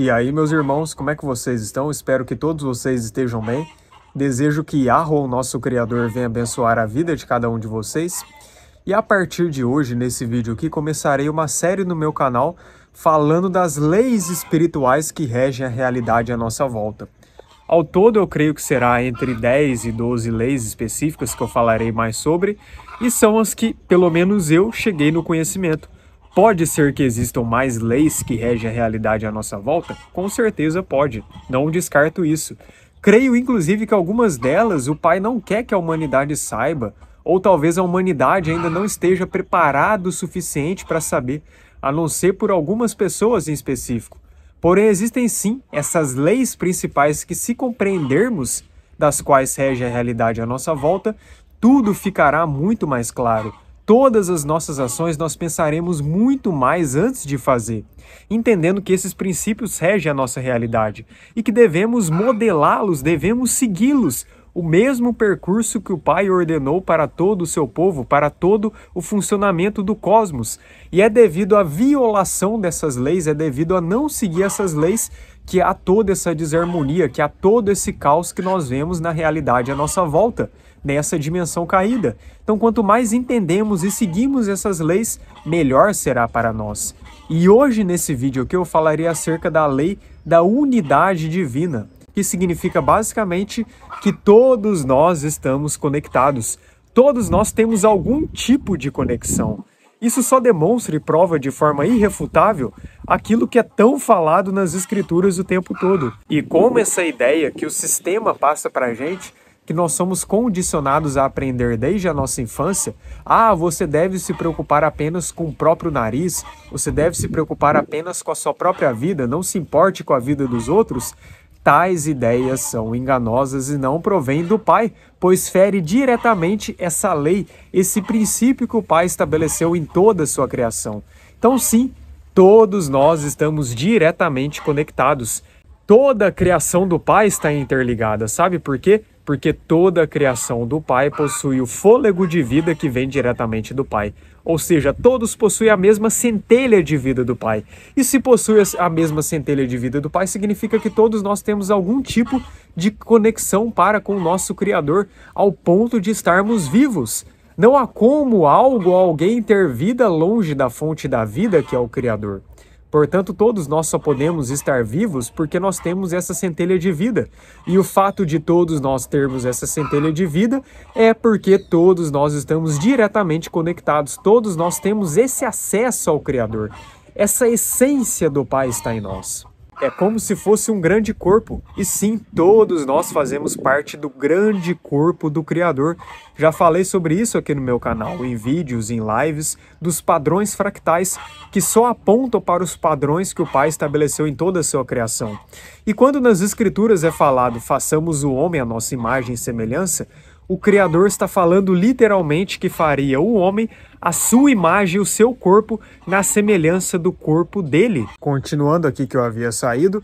E aí, meus irmãos, como é que vocês estão? Espero que todos vocês estejam bem. Desejo que Yahoo, nosso Criador, venha abençoar a vida de cada um de vocês. E a partir de hoje, nesse vídeo aqui, começarei uma série no meu canal falando das leis espirituais que regem a realidade à nossa volta. Ao todo, eu creio que será entre 10 e 12 leis específicas que eu falarei mais sobre, e são as que, pelo menos eu, cheguei no conhecimento. Pode ser que existam mais leis que regem a realidade à nossa volta? Com certeza pode, não descarto isso. Creio inclusive que algumas delas o Pai não quer que a humanidade saiba, ou talvez a humanidade ainda não esteja preparada o suficiente para saber, a não ser por algumas pessoas em específico. Porém, existem sim essas leis principais que, se compreendermos das quais rege a realidade à nossa volta, tudo ficará muito mais claro todas as nossas ações nós pensaremos muito mais antes de fazer, entendendo que esses princípios regem a nossa realidade e que devemos modelá-los, devemos segui-los, o mesmo percurso que o Pai ordenou para todo o seu povo, para todo o funcionamento do cosmos. E é devido à violação dessas leis, é devido a não seguir essas leis que há toda essa desarmonia, que há todo esse caos que nós vemos na realidade à nossa volta nessa dimensão caída. Então, quanto mais entendemos e seguimos essas leis, melhor será para nós. E hoje, nesse vídeo aqui, eu falarei acerca da lei da unidade divina, que significa basicamente que todos nós estamos conectados. Todos nós temos algum tipo de conexão. Isso só demonstra e prova de forma irrefutável aquilo que é tão falado nas escrituras o tempo todo. E como essa ideia que o sistema passa para a gente que nós somos condicionados a aprender desde a nossa infância, ah, você deve se preocupar apenas com o próprio nariz, você deve se preocupar apenas com a sua própria vida, não se importe com a vida dos outros, tais ideias são enganosas e não provêm do Pai, pois fere diretamente essa lei, esse princípio que o Pai estabeleceu em toda a sua criação. Então, sim, todos nós estamos diretamente conectados. Toda a criação do Pai está interligada, sabe por quê? porque toda a criação do Pai possui o fôlego de vida que vem diretamente do Pai. Ou seja, todos possuem a mesma centelha de vida do Pai. E se possui a mesma centelha de vida do Pai, significa que todos nós temos algum tipo de conexão para com o nosso Criador, ao ponto de estarmos vivos. Não há como algo ou alguém ter vida longe da fonte da vida que é o Criador. Portanto, todos nós só podemos estar vivos porque nós temos essa centelha de vida. E o fato de todos nós termos essa centelha de vida é porque todos nós estamos diretamente conectados, todos nós temos esse acesso ao Criador. Essa essência do Pai está em nós. É como se fosse um grande corpo. E sim, todos nós fazemos parte do grande corpo do Criador. Já falei sobre isso aqui no meu canal, em vídeos, em lives, dos padrões fractais que só apontam para os padrões que o Pai estabeleceu em toda a sua criação. E quando nas Escrituras é falado façamos o homem à nossa imagem e semelhança, o Criador está falando literalmente que faria o homem a sua imagem e o seu corpo na semelhança do corpo dele. Continuando aqui que eu havia saído,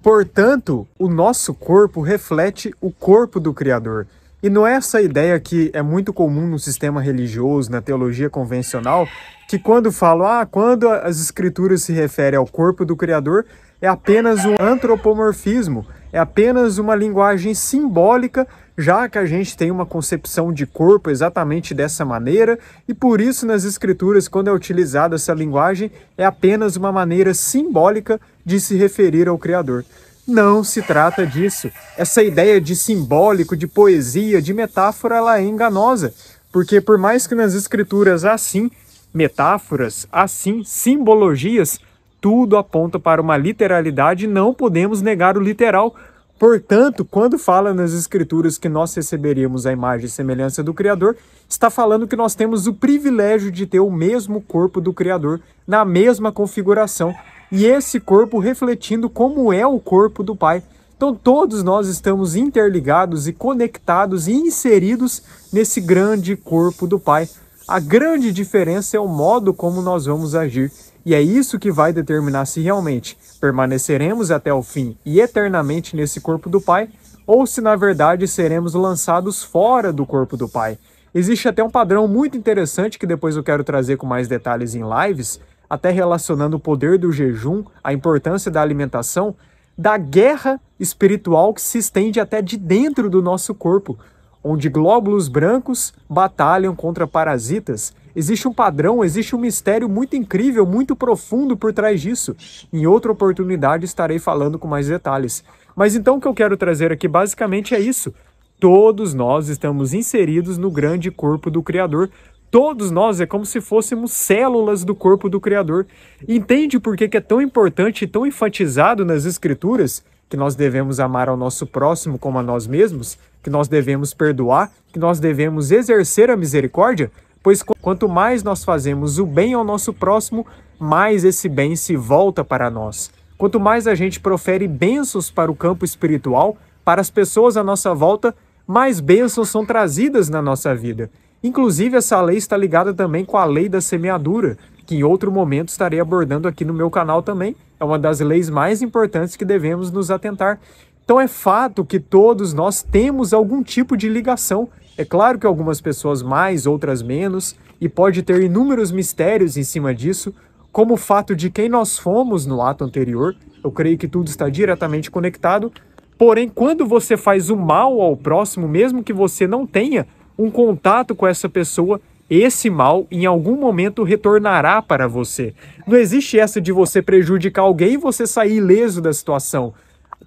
portanto, o nosso corpo reflete o corpo do Criador. E não é essa ideia que é muito comum no sistema religioso, na teologia convencional, que quando falo, ah, quando as escrituras se referem ao corpo do Criador, é apenas um antropomorfismo, é apenas uma linguagem simbólica já que a gente tem uma concepção de corpo exatamente dessa maneira, e por isso nas escrituras, quando é utilizada essa linguagem, é apenas uma maneira simbólica de se referir ao Criador. Não se trata disso. Essa ideia de simbólico, de poesia, de metáfora, ela é enganosa, porque por mais que nas escrituras assim, metáforas, assim, simbologias, tudo aponta para uma literalidade, não podemos negar o literal, Portanto, quando fala nas Escrituras que nós receberíamos a imagem e semelhança do Criador, está falando que nós temos o privilégio de ter o mesmo corpo do Criador na mesma configuração e esse corpo refletindo como é o corpo do Pai. Então, todos nós estamos interligados e conectados e inseridos nesse grande corpo do Pai. A grande diferença é o modo como nós vamos agir. E é isso que vai determinar se realmente permaneceremos até o fim e eternamente nesse corpo do Pai, ou se na verdade seremos lançados fora do corpo do Pai. Existe até um padrão muito interessante que depois eu quero trazer com mais detalhes em lives, até relacionando o poder do jejum, a importância da alimentação, da guerra espiritual que se estende até de dentro do nosso corpo, onde glóbulos brancos batalham contra parasitas Existe um padrão, existe um mistério muito incrível, muito profundo por trás disso. Em outra oportunidade estarei falando com mais detalhes. Mas então o que eu quero trazer aqui basicamente é isso. Todos nós estamos inseridos no grande corpo do Criador. Todos nós é como se fôssemos células do corpo do Criador. Entende por que, que é tão importante e tão enfatizado nas Escrituras que nós devemos amar ao nosso próximo como a nós mesmos, que nós devemos perdoar, que nós devemos exercer a misericórdia? pois quanto mais nós fazemos o bem ao nosso próximo, mais esse bem se volta para nós. Quanto mais a gente profere bênçãos para o campo espiritual, para as pessoas à nossa volta, mais bênçãos são trazidas na nossa vida. Inclusive, essa lei está ligada também com a lei da semeadura, que em outro momento estarei abordando aqui no meu canal também. É uma das leis mais importantes que devemos nos atentar. Então, é fato que todos nós temos algum tipo de ligação é claro que algumas pessoas mais, outras menos, e pode ter inúmeros mistérios em cima disso, como o fato de quem nós fomos no ato anterior. Eu creio que tudo está diretamente conectado. Porém, quando você faz o mal ao próximo, mesmo que você não tenha um contato com essa pessoa, esse mal em algum momento retornará para você. Não existe essa de você prejudicar alguém e você sair ileso da situação.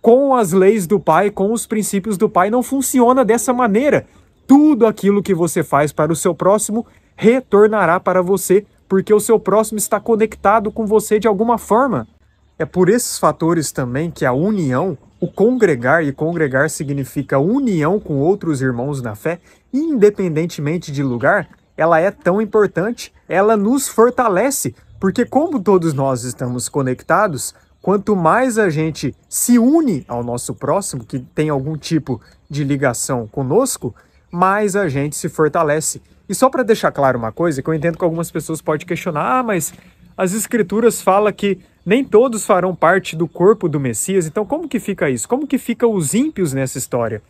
Com as leis do pai, com os princípios do pai, não funciona dessa maneira. Tudo aquilo que você faz para o seu próximo retornará para você, porque o seu próximo está conectado com você de alguma forma. É por esses fatores também que a união, o congregar, e congregar significa união com outros irmãos na fé, independentemente de lugar, ela é tão importante, ela nos fortalece, porque como todos nós estamos conectados, quanto mais a gente se une ao nosso próximo, que tem algum tipo de ligação conosco, mais a gente se fortalece. E só para deixar claro uma coisa, que eu entendo que algumas pessoas podem questionar, ah, mas as escrituras falam que nem todos farão parte do corpo do Messias, então como que fica isso? Como que fica os ímpios nessa história?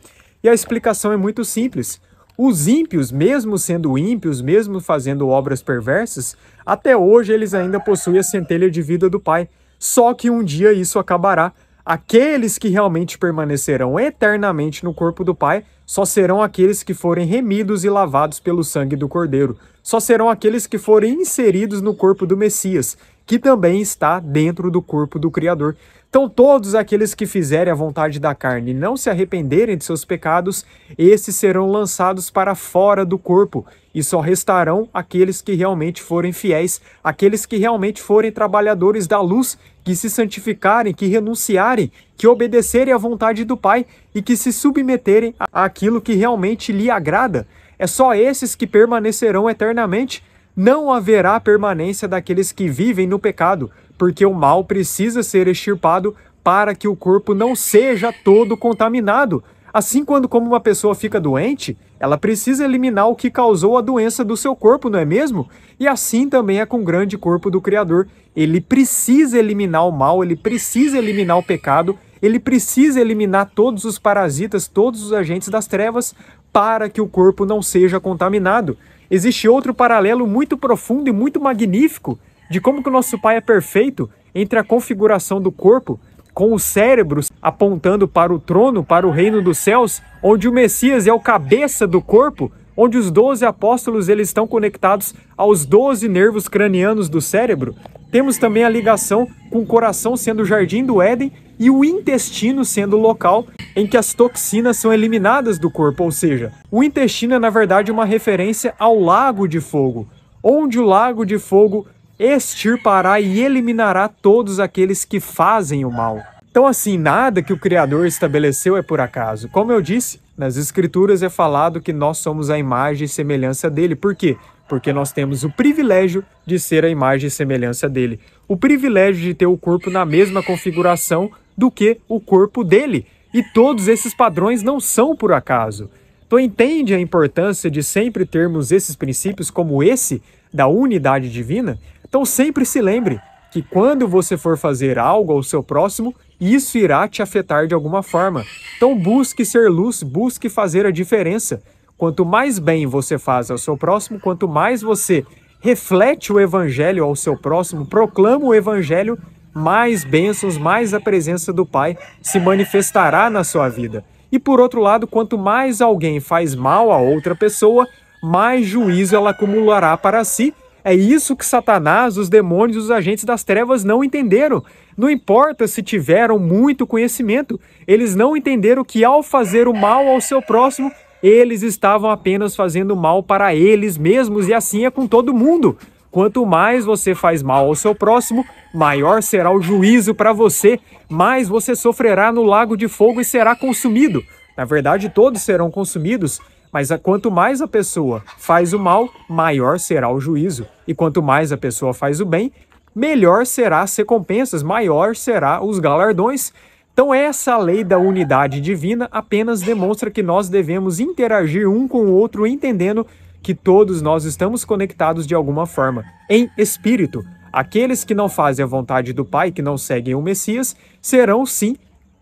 E a explicação é muito simples. Os ímpios, mesmo sendo ímpios, mesmo fazendo obras perversas, até hoje eles ainda possuem a centelha de vida do Pai. Só que um dia isso acabará, aqueles que realmente permanecerão eternamente no corpo do Pai só serão aqueles que forem remidos e lavados pelo sangue do Cordeiro. Só serão aqueles que forem inseridos no corpo do Messias, que também está dentro do corpo do Criador. Então, todos aqueles que fizerem a vontade da carne e não se arrependerem de seus pecados, esses serão lançados para fora do corpo, e só restarão aqueles que realmente forem fiéis, aqueles que realmente forem trabalhadores da luz, que se santificarem, que renunciarem, que obedecerem à vontade do Pai e que se submeterem àquilo que realmente lhe agrada. É só esses que permanecerão eternamente. Não haverá permanência daqueles que vivem no pecado, porque o mal precisa ser extirpado para que o corpo não seja todo contaminado. Assim, quando como uma pessoa fica doente, ela precisa eliminar o que causou a doença do seu corpo, não é mesmo? E assim também é com o grande corpo do Criador. Ele precisa eliminar o mal, ele precisa eliminar o pecado, ele precisa eliminar todos os parasitas, todos os agentes das trevas, para que o corpo não seja contaminado. Existe outro paralelo muito profundo e muito magnífico de como que o nosso pai é perfeito entre a configuração do corpo com os cérebros apontando para o trono, para o reino dos céus, onde o Messias é o cabeça do corpo, onde os doze apóstolos eles estão conectados aos doze nervos cranianos do cérebro. Temos também a ligação com o coração sendo o jardim do Éden e o intestino sendo o local em que as toxinas são eliminadas do corpo, ou seja, o intestino é na verdade uma referência ao lago de fogo, onde o lago de fogo extirpará e eliminará todos aqueles que fazem o mal. Então, assim, nada que o Criador estabeleceu é por acaso. Como eu disse, nas Escrituras é falado que nós somos a imagem e semelhança dele. Por quê? Porque nós temos o privilégio de ser a imagem e semelhança dele. O privilégio de ter o corpo na mesma configuração do que o corpo dele. E todos esses padrões não são por acaso. Então, entende a importância de sempre termos esses princípios, como esse da unidade divina? Então sempre se lembre que quando você for fazer algo ao seu próximo, isso irá te afetar de alguma forma. Então busque ser luz, busque fazer a diferença. Quanto mais bem você faz ao seu próximo, quanto mais você reflete o evangelho ao seu próximo, proclama o evangelho, mais bênçãos, mais a presença do Pai se manifestará na sua vida. E por outro lado, quanto mais alguém faz mal a outra pessoa, mais juízo ela acumulará para si é isso que Satanás, os demônios, os agentes das trevas não entenderam. Não importa se tiveram muito conhecimento, eles não entenderam que ao fazer o mal ao seu próximo, eles estavam apenas fazendo mal para eles mesmos e assim é com todo mundo. Quanto mais você faz mal ao seu próximo, maior será o juízo para você, mais você sofrerá no lago de fogo e será consumido. Na verdade, todos serão consumidos, mas a, quanto mais a pessoa faz o mal, maior será o juízo. E quanto mais a pessoa faz o bem, melhor será as recompensas, maior será os galardões. Então, essa lei da unidade divina apenas demonstra que nós devemos interagir um com o outro, entendendo que todos nós estamos conectados de alguma forma, em espírito. Aqueles que não fazem a vontade do Pai, que não seguem o Messias, serão sim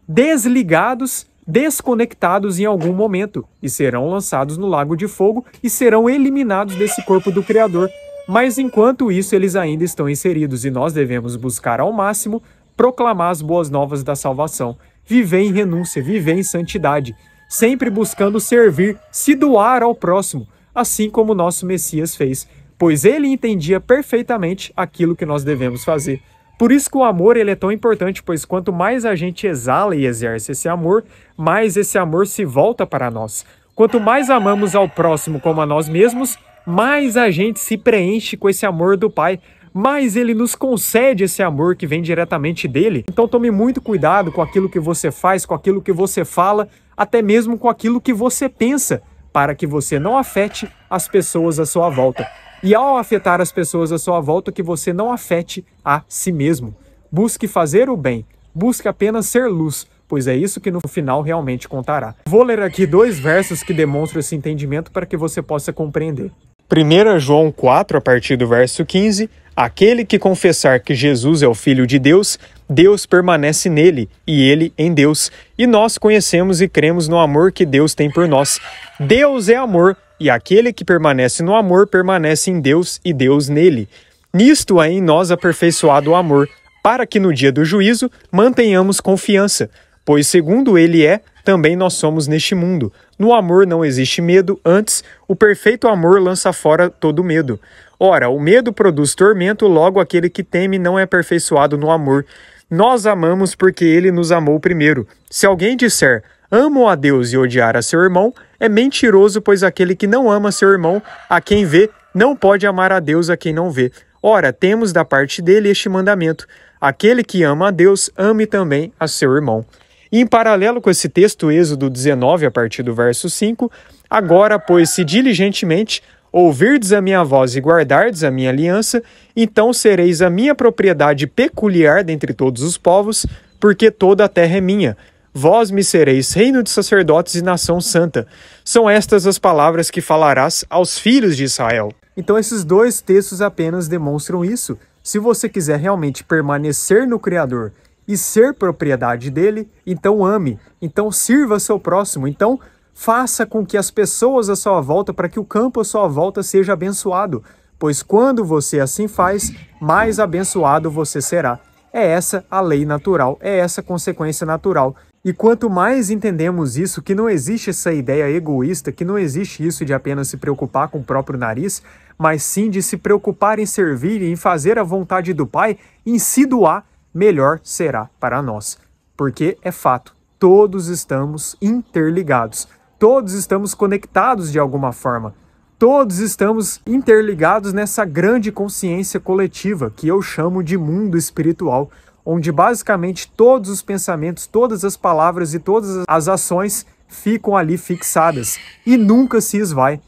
desligados desconectados em algum momento e serão lançados no Lago de Fogo e serão eliminados desse corpo do Criador. Mas enquanto isso, eles ainda estão inseridos e nós devemos buscar ao máximo proclamar as boas novas da salvação, viver em renúncia, viver em santidade, sempre buscando servir, se doar ao próximo, assim como nosso Messias fez, pois ele entendia perfeitamente aquilo que nós devemos fazer. Por isso que o amor ele é tão importante, pois quanto mais a gente exala e exerce esse amor, mais esse amor se volta para nós. Quanto mais amamos ao próximo como a nós mesmos, mais a gente se preenche com esse amor do Pai, mais ele nos concede esse amor que vem diretamente dele. Então tome muito cuidado com aquilo que você faz, com aquilo que você fala, até mesmo com aquilo que você pensa, para que você não afete as pessoas à sua volta. E ao afetar as pessoas à sua volta, que você não afete a si mesmo. Busque fazer o bem, busque apenas ser luz, pois é isso que no final realmente contará. Vou ler aqui dois versos que demonstram esse entendimento para que você possa compreender. 1 João 4, a partir do verso 15: Aquele que confessar que Jesus é o Filho de Deus, Deus permanece nele e ele em Deus. E nós conhecemos e cremos no amor que Deus tem por nós. Deus é amor e aquele que permanece no amor permanece em Deus e Deus nele. Nisto é em nós aperfeiçoado o amor, para que no dia do juízo mantenhamos confiança, pois segundo ele é, também nós somos neste mundo. No amor não existe medo, antes, o perfeito amor lança fora todo medo. Ora, o medo produz tormento, logo aquele que teme não é aperfeiçoado no amor. Nós amamos porque ele nos amou primeiro. Se alguém disser, amo a Deus e odiar a seu irmão, é mentiroso, pois aquele que não ama seu irmão, a quem vê, não pode amar a Deus a quem não vê. Ora, temos da parte dele este mandamento: aquele que ama a Deus, ame também a seu irmão. E em paralelo com esse texto, Êxodo 19, a partir do verso 5, agora, pois, se diligentemente ouvirdes a minha voz e guardardes a minha aliança, então sereis a minha propriedade peculiar dentre todos os povos, porque toda a terra é minha, Vós me sereis reino de sacerdotes e nação santa. São estas as palavras que falarás aos filhos de Israel. Então, esses dois textos apenas demonstram isso. Se você quiser realmente permanecer no Criador e ser propriedade dele, então ame, então sirva seu próximo, então faça com que as pessoas à sua volta, para que o campo à sua volta seja abençoado, pois quando você assim faz, mais abençoado você será. É essa a lei natural, é essa a consequência natural e quanto mais entendemos isso, que não existe essa ideia egoísta, que não existe isso de apenas se preocupar com o próprio nariz, mas sim de se preocupar em servir e em fazer a vontade do Pai, em se doar, melhor será para nós. Porque é fato, todos estamos interligados, todos estamos conectados de alguma forma, todos estamos interligados nessa grande consciência coletiva que eu chamo de mundo espiritual onde basicamente todos os pensamentos, todas as palavras e todas as ações ficam ali fixadas e nunca se esvai.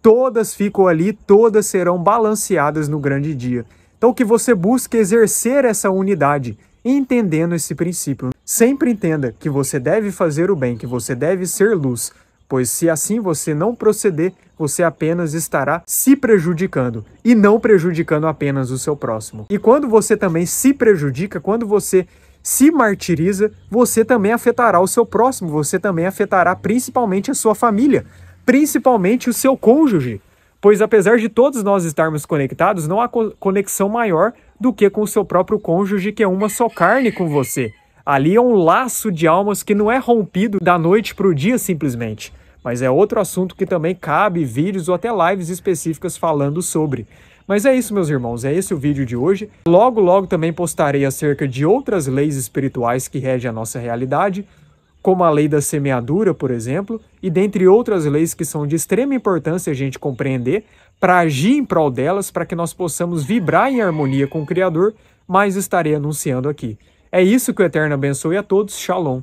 Todas ficam ali, todas serão balanceadas no grande dia. Então que você busque exercer essa unidade, entendendo esse princípio. Sempre entenda que você deve fazer o bem, que você deve ser luz, pois se assim você não proceder, você apenas estará se prejudicando e não prejudicando apenas o seu próximo. E quando você também se prejudica, quando você se martiriza, você também afetará o seu próximo, você também afetará principalmente a sua família, principalmente o seu cônjuge. Pois apesar de todos nós estarmos conectados, não há co conexão maior do que com o seu próprio cônjuge, que é uma só carne com você. Ali é um laço de almas que não é rompido da noite para o dia simplesmente mas é outro assunto que também cabe vídeos ou até lives específicas falando sobre. Mas é isso, meus irmãos, é esse o vídeo de hoje. Logo, logo também postarei acerca de outras leis espirituais que regem a nossa realidade, como a lei da semeadura, por exemplo, e dentre outras leis que são de extrema importância a gente compreender para agir em prol delas, para que nós possamos vibrar em harmonia com o Criador, mas estarei anunciando aqui. É isso que o Eterno abençoe a todos. Shalom.